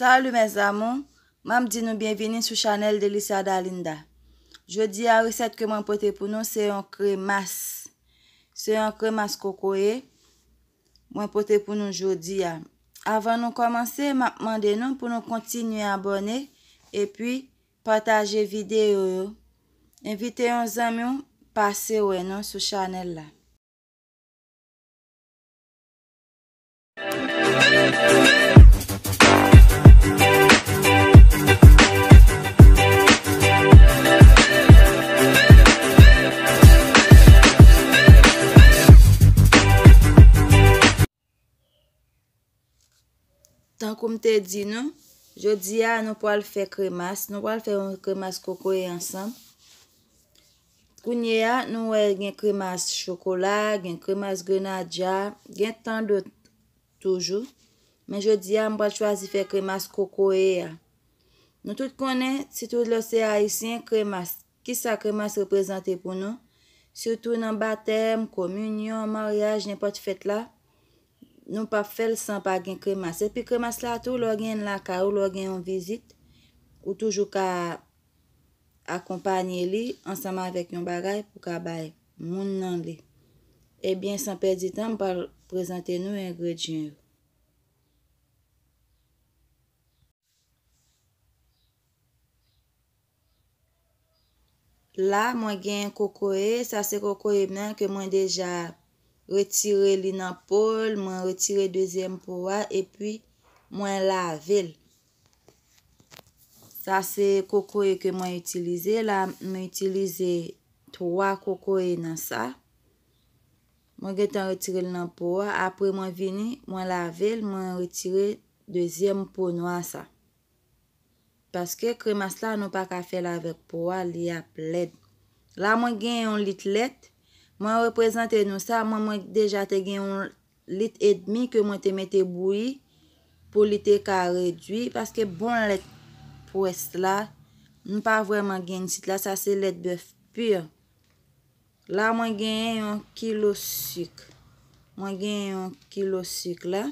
Salou men zamon, mam di nou bienveni sou chanel Delisa Dalinda. Jodi a riset ke mwen pote pou nou se yon kremas. Se yon kremas koko e, mwen pote pou nou jodi a. Avan nou komanse, mwen mende nou pou nou kontinu abone, e pi pataje videyo yo. Invite yon zamion pase wè nou sou chanel la. Koum te di nou, je di ya nou po al fe kremas, nou po al fe kremas koko e ansan. Koum te di nou, nou wè gen kremas chokola, gen kremas grenadja, gen tan dot toujou. Men je di ya mbo al chwazi fe kremas koko e ya. Nou tout konen, si tout lò se a yisi en kremas, ki sa kremas reprezentè pou nou? Soutou nan batem, komunyon, maryaj, ne pot fèt la. Nou pa fel san pa gen kremas. Epi kremas la tou, lor gen laka ou lor gen yon vizit. Ou toujou ka akompanyeli ansama vek yon bagay pou ka bay. Moun nan li. Ebyen san perdi tan pa prezante nou yon gredjyn. La mwen gen koko e. Sa se koko e mwen ke mwen deja prezante. Retire li nan pol, mwen retire dezyem pouwa, epwi mwen lavel. Sa se koko e ke mwen utilize. La mwen utilize 3 koko e nan sa. Mwen getan retire li nan pouwa. Apre mwen vini, mwen lavel, mwen retire dezyem pouwa sa. Paske kremas la nou pa kafe lavek pouwa li ap led. La mwen gen yon lit lete. Mwen reprezenten nou sa, mwen mwen deja te gen yon lit et demi ke mwen te mette boui pou lit e ka redwi. Paske bon let pou est la, nou pa vwèman gen yon sit la, sa se let bèf pur. La mwen gen yon kilo syk. Mwen gen yon kilo syk la.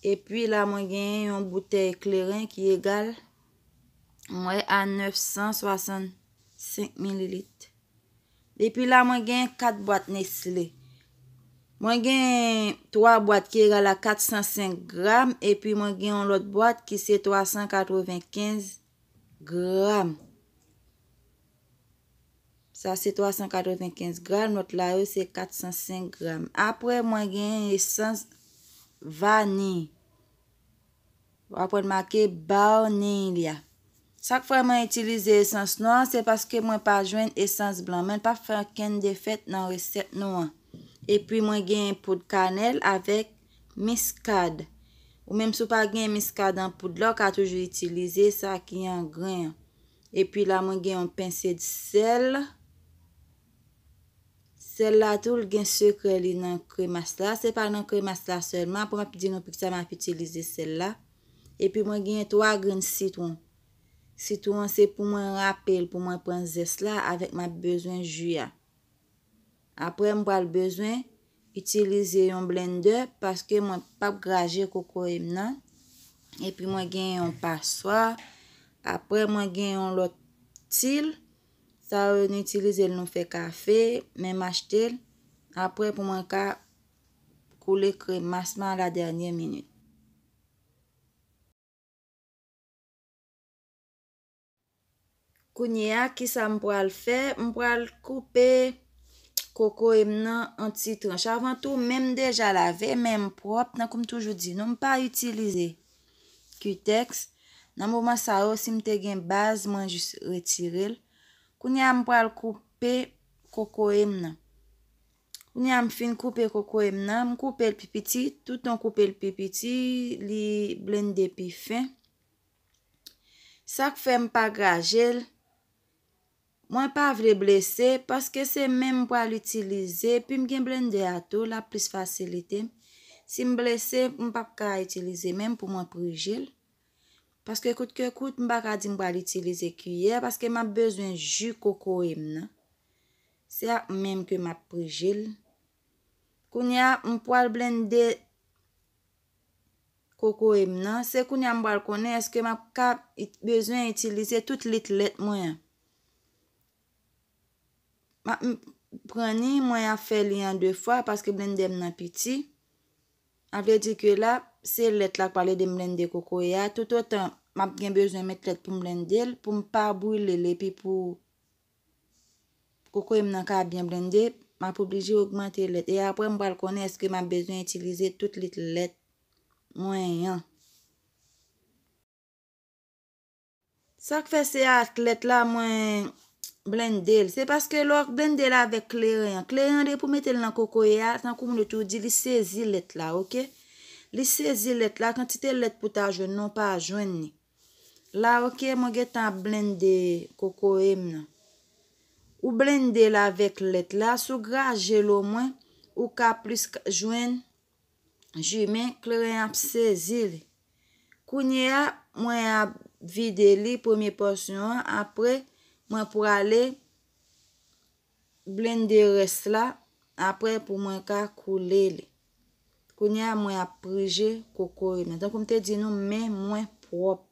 E pi la mwen gen yon boutei kleren ki egal mwen e a 965 ml. Depi la mwen gen 4 boat nesle. Mwen gen 3 boat ki egal a 405 gram. Epi mwen gen an lot boat ki se 395 gram. Sa se 395 gram, not la e se 405 gram. Apre mwen gen esens vani. Apre mwen gen esens vani. Chak fwa mwen itilize esans noan, se paske mwen pa jwen esans blan. Men pa fwa ken defet nan resep noan. E pi mwen gen yon poud kanel avek miskad. Ou menm sou pa gen miskad an poud lo, ka toujou itilize sa ki yon gren. E pi la mwen gen yon pensye di sel. Sel la toul gen sukre li nan kremastra. Se pa nan kremastra selman, pou mwen pi di nou pi ki sa mwen api itilize sel la. E pi mwen gen yon 3 gren sitoun. Sitoun se pou mwen rapel pou mwen prenzes la avèk mwen bezwen juya. Apre mwen wale bezwen, itilize yon blender, paske mwen pap graje koko em nan, epi mwen gen yon paswa, apre mwen gen yon lotil, sa wè n'itilize l nou fe kafe, mèm achetil, apre pou mwen ka koule krem masman la dernyen minute. Kounye a, ki sa m pou al fe, m pou al koupe koko em nan an titranj. Avantou, menm deja lave, menm prop, nan koum toujou di. Non m pa utilize kutex. Nan mouman sa o, si m te gen baz, man jis retirel. Kounye a, m pou al koupe koko em nan. Kounye a, m fin koupe koko em nan. M koupe l pi piti, tout an koupe l pi piti, li blende pi fin. Sa kou fe m pa grajel. Mwen pa vre blese, paske se men mwen pwa l'utilize, pi mwen gen blende ato, la plis fasilite. Si mwen blese, mwen pa ka itilize men pou mwen prigil. Paske kout ke kout, mwen pa ka di mwen pwa l'utilize kuyer, paske mwen ap bezwen ju koko em nan. Se a, mwen mwen ke mwen prigil. Koun ya, mwen pwa l'blende koko em nan, se koun ya mwen pwa l'blende, eske mwen pa ka itilize tout lit let mwen. Mwen preni, mwen a fe li an de fwa, paske blendem nan piti. Avre di ke la, se let la k pale de blendem koko ya, tout otan, mwen gen bezon met let pou blendel, pou mpa boule li, pi pou koko yon nan ka bien blendep, mwen pou bliji augmente let. E apre mwen bal kone, eske mwen bezon itilize tout lit let. Mwen yan. Sa k fe se at let la, mwen... Blende l, se paske lor blende l avek kleren, kleren l pou metel nan koko e a, san koum loutou di li sezi let la, okey? Li sezi let la, kantite let pou ta jwen non pa jwen ni. La okey, mwage tan blende koko e mnen. Ou blende l avek let la, sou graj jelou mwen, ou ka plus jwen, jwen mwen, kleren ap sezi li. Kounye a, mwen a vide li pwemi porsyon apre. Mwen pou ale blende res la, apre pou mwen ka kule li. Kounye mwen aprije koko rime. Don koumte di nou men mwen prop.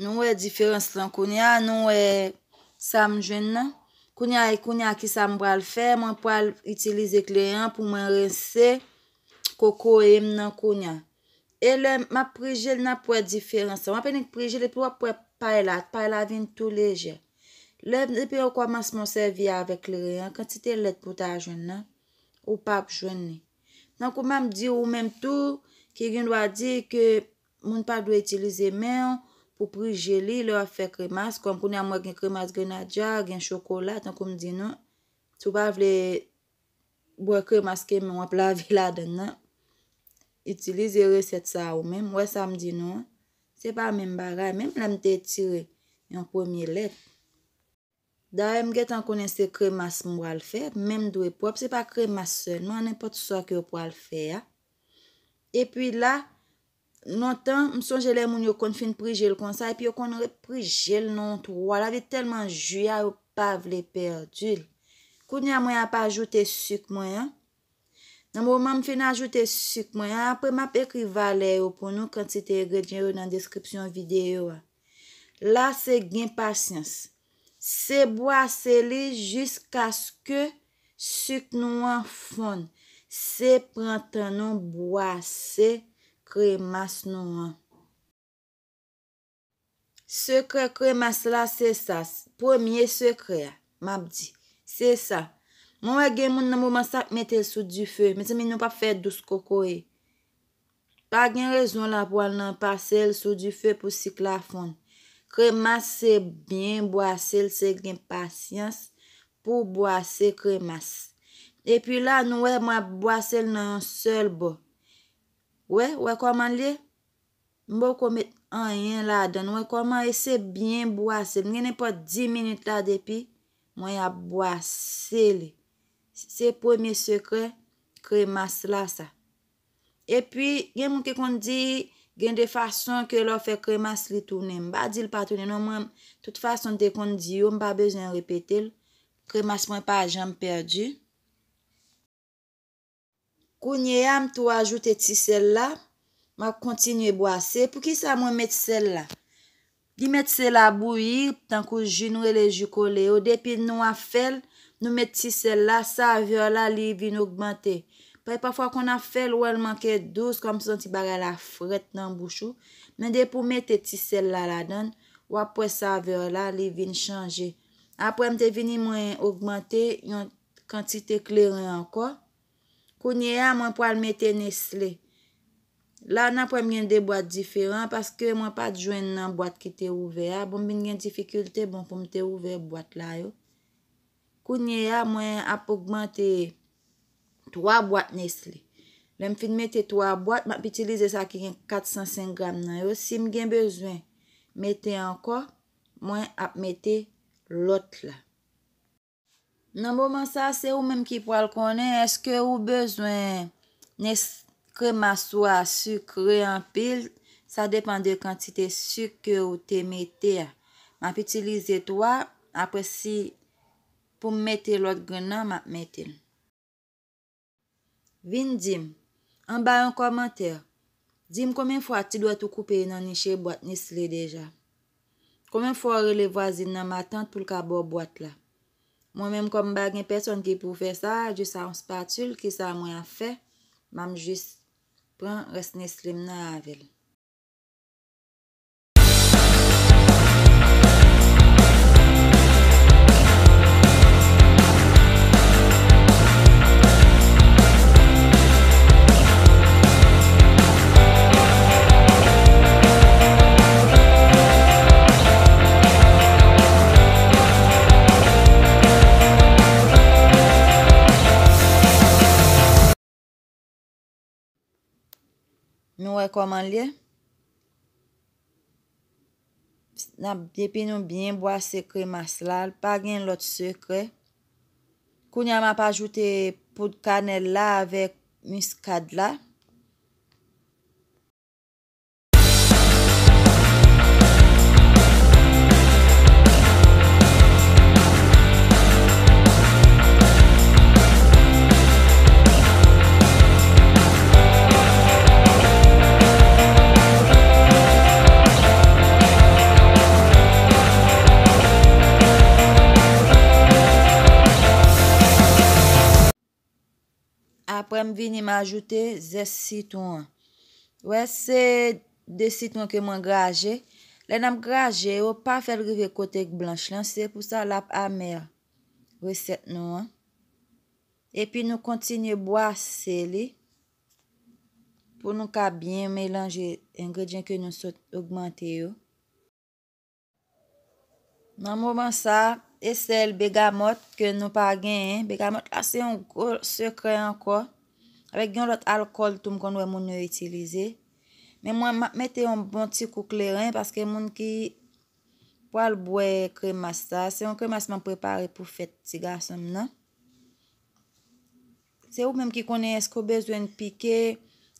Nou e diferans lan koun ya, nou e sam joun nan. Koun ya e koun ya ki sa mbra l fe, mwen pou al itilize kli an pou mwen rense koko em nan koun ya. E le, ma prijel nan pou e diferans. Mwen penik prijel epi wap pou e paylat, paylat vin tou leje. Le, epi wap kwa mas monservi avèk kli an, kantite let pou ta joun nan, ou pap joun ni. Nan kou mwen di ou menm tou, ki yon wad di ke moun pap dwe itilize men an, pou pri jeli, lè wè fè kremas, konpounè a mwen gen kremas grenadja, gen chokolat, an konpounè di nou, sou pa vle, mwen kremas kemen wè plavila den nan, itilize reset sa ou men, mwen sa mwen di nou, se pa mwen baray, men mwen mwen detire, yon pwemye let, da mwen gen tan konen se kremas mwen wè l'fè, men mwen dwe pop, se pa kremas se, mwen anè pot sa ki wè wè l'fè, e pwi la, Non tan, mson jelè moun yo kon fin prijèl kon sa, epi yo kon prijèl non to. Wala vi telman juya yo pa vle perdil. Koun ya mwen apajoute suk mwen. Nan mwen mwen fin ajoute suk mwen, apre map ekri valè yo kon nou kant si te e gredjen yo nan deskripsyon videyo. La se gen pasyans. Se boase li jisk aske suk nou an fon. Se prantan nou boase li. kremas nou an. Sekre kremas la se sa. Premier sekre a, mabdi. Se sa. Mwen wè gen moun nan mouman sa metel sou di fe. Metel mi nou pa fet dou skoko e. Pa gen rezon la pwa nan pase sou di fe pou si kla fon. Kremas se bien boase l se gen pasyans pou boase kremas. E pi la nou wè mwen boase l nan an sel bo. Ouè, ouè koman li, mbo komet an yin la dan, ouè koman ese byen boase li. Mwen ne po di minute la depi, mwen ya boase li. Se premier sekre, kremas la sa. E pi, gen mwen ke kondi, gen de fason ke lor fe kremas li toune. Mba di non, l patoune, nou mwen, tout fason de kondi, yon mba bezen repete li. Kremas mwen pa jam perdi. Kou nye yam tou ajoute ti sel la, ma kontinye boase. Pou ki sa mwen met sel la? Di met sel la bou yir, tan kou jinwe le jikole. O depi nou a fel, nou met ti sel la, sa avyor la li vin augmente. Pei pafwa kon a fel ou el manke douz, kom son ti baga la fret nan bouchou. Men depi pou met ti sel la la don, ou apwe sa avyor la, li vin chanje. Apre mte vini mwen augmente, yon kantite kleren anko. Kounye a, mwen pou al mette nesle. La, nan pou mwen gen de boate diferant, paske mwen pa djwen nan boate ki te ouve. Ah, bon, mwen gen difikulte, bon pou mwen te ouve boate la yo. Kounye a, mwen ap augmente 3 boate nesle. Le m fin mette 3 boate, mwen ap itilize sa ki gen 405 gram nan yo. Si mwen gen bezwen mette anko, mwen ap mette lot la. Nanmouman sa, se ou menm ki pral konen, eske ou bezwen nes krema swa suk re anpil, sa depan de kantite suk ou te mete a. Map itilize to a, apres si pou mette lout grenan, non, map mette l. Vin dim, anba an komante, dim komem fwa ti doa tou koupe nan nishe bot nisle deja. Komem fwa rele vazin nan matan pou lkabo bot la. Mwen menm kom bagen peson ki pou fe sa, jis sa an spatul ki sa mwen a fe, mam jis pran resne slim nan avel. wèkoman lè. Na depi nou byen, bo a sekre mas lal, pa gen lot sekre. Kou nyama pa ajoute poud kanel la avèk miskad la. Vini m ajoute zes siton Wè se De siton ke m wangraje Lè nam wangraje wè pa fèl Rive kote k blanche lan se pou sa Lap amer wè set nou E pi nou kontinye Boase li Pou nou ka bien Mélange engredyen ke nou Sot augmente yo Nan mouman sa E sel begamot Ke nou pa gen Begamot la se yon Sekre anko Awek gyon lot alkol toum kon wè moun nou itilize. Mè mwen mète yon bonti kouk lè rè, paske moun ki pwal bwe kremasta. Se yon kremasta mwen prepare pou fèt tiga som nan. Se yon mèm ki konen esko bezwen pike,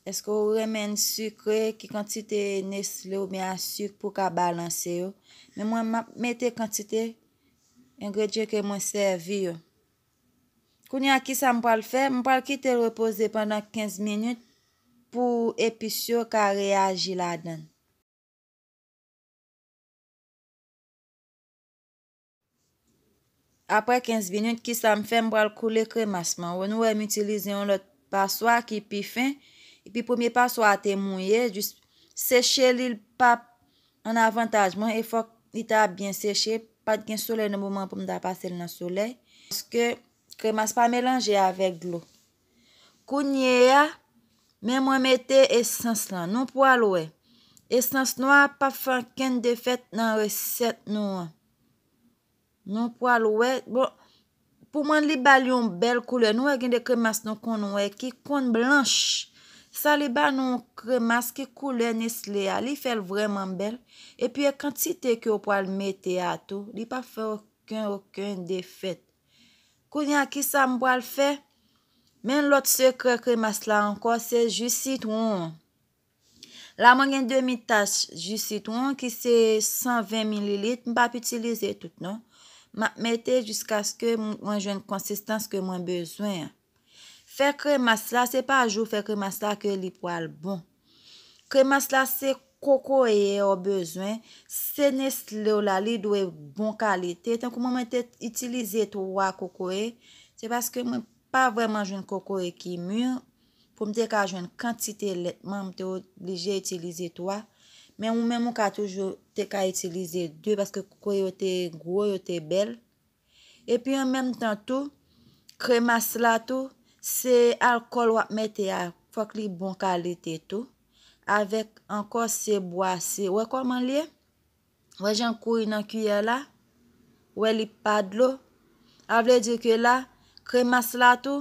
esko remen sukre, ki kantite nesle ou mè an suk pou ka balanse yo. Mè mwen mète kantite engredje ke mwen servi yo. Kouni a ki sa m pral fe, m pral ki te repose pandan 15 minit pou episyo ka reagi la den. Apre 15 minit, ki sa m fe, m pral koule kremasman. Ou nou wèm itilize yon lot paswa ki pi fin. Pi pou mi paswa te mouye, seche li l pap an avantajman, e fok ita bien seche, pad gen sole nou mouman pou m da pase l nan sole. Ske, kremas pa melange avek lo. Koun ye ya, men mwen mette esens lan, nou non po alwe. Esens nou a pafan ken defet nan reset nou an. Nou non po alwe, bon, pou mwen li bal yon bel koule, nou a e gen de kremas nou kon nou e, ki kon blanche. Sa li bal nou kremas ki koule nes le a, li fel vreman bel, e pi e kantite ki yo po alme te ato, li pafe okun okun defet. Kou nyan ki sa mboal fe, men lot se kre mas la anko se jisit woun. La mwen gen demi tas jisit woun ki se 120 ml, mba p'utilize tout nou. Mette jusqu'a skwen mwen jen konsistans skwen mwen bezwen. Fer kre mas la, se pa a jou fer kre mas la ke li poal bon. Kre mas la se kouman. koko e yo bezwen, senes le ou la li dwe bon kalite, tan kou mwen te itilize tou wak koko e, se baske mwen pa vreman joun koko e ki moun, pou mwen te ka joun kantite letman, mwen te ou lige itilize tou wak, men mwen mwen ka toujou te ka itilize dwe, baske koko e yo te gwo, yo te bel, e pi an menm tan tou, kremas la tou, se alkol wak mwen te a, fok li bon kalite tou, avèk ankon se bo asè. Ouè kwa man liè? Ouè jan kou y nan kuyè la? Ouè li pad lo? Avè diè ke la, kremas la to,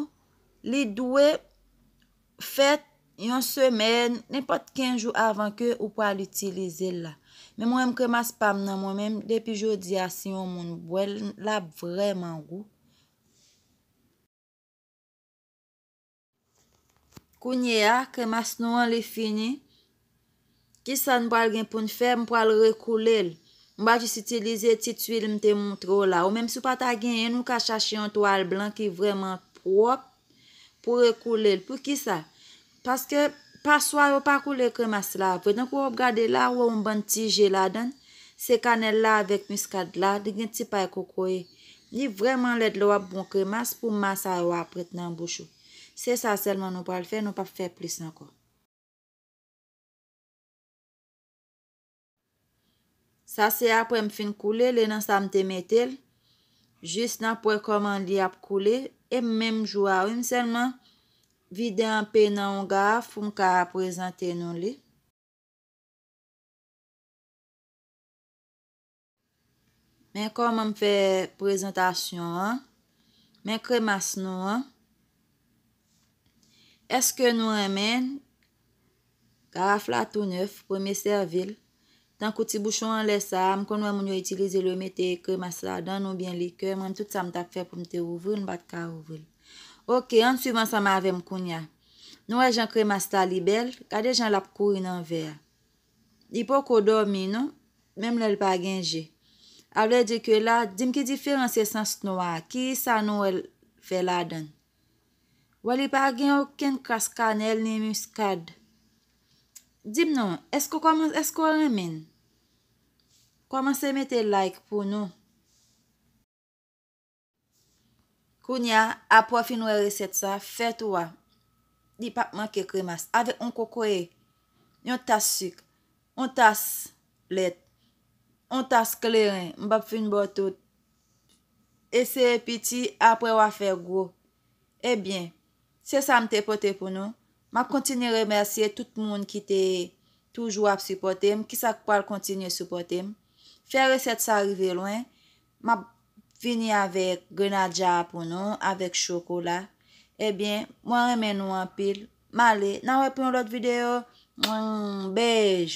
li dwe fèt yon semen, nèmpot kenjou avan ke ou pwa l'utilize la. Mè mwen m kremas pam nan mwen mèm, depi jodi asè yon moun, ouè la vreman gwo. Kounye a, kremas nou an li fini, Ki sa nou pral gen pou n fe, m pral re koule l. M ba jis itilize ti tuil m te moun tro la. Ou men m sou pata gen, yon nou ka chache yon toal blan ki vreman pop pou re koule l. Po ki sa? Paske pa swa yo pa koule kremas la. Vredan kou yo gade la, yo yon ban ti je la den. Se kanel la vek miskad la, di gen ti paye koko e. Li vreman let l wap bon kremas pou mas a wap ret nan bouchou. Se sa selman nou pral fe, nou pa fe plis nan kou. Sa se apre m fin koule, le nan sa m temetel, jist nan prekoman li ap koule, e m menm jou arin selman, vide an pe nan ou garaf ou m kara prezante nou li. Men koman m fe prezantasyon an, men kremas nou an, eske nou remen garaf la tou neuf pou me servil? Tan kouti bouchou an lè sa, m kon wè moun yo itilize lè mè te kre mas la dan ou bien li kre, mwen tout sa m tap fè pou m te ouvè, m bat ka ouvè. Ok, an suivant sa m avè m koun ya. Nou wè e jan kre mas la li bel, kade jan lap kou y nan vè. Di pou kou dormi nou, mèm lè lè pa genjè. Avlè di kwe la, di m ki diferansye sans nou a, ki sa nou el fè la dan. Wè li pa genjè ou ken kras ka nel, ni mi skad. Dib nou, esko remen? Koman se mette like pou nou? Kounia, ap profi nou e resep sa, fet wwa. Di pap manke kremas. Ave un koko e, yon tas syk, un tas let, un tas kleren, mbap fin botout. Ese piti, apre wwa fer gwo. Ebyen, eh se sa mte pote pou nou? Ma kontinye remersye tout moun ki te toujou ap suportem. Kisa kwa l kontinye suportem. Fè resèt sa rive lwen. Ma vini avèk grenadja aponon, avèk chokola. Ebyen, eh mwen remen nou an pil. Malè, nan wè proun lòt videyo. Mwen bej.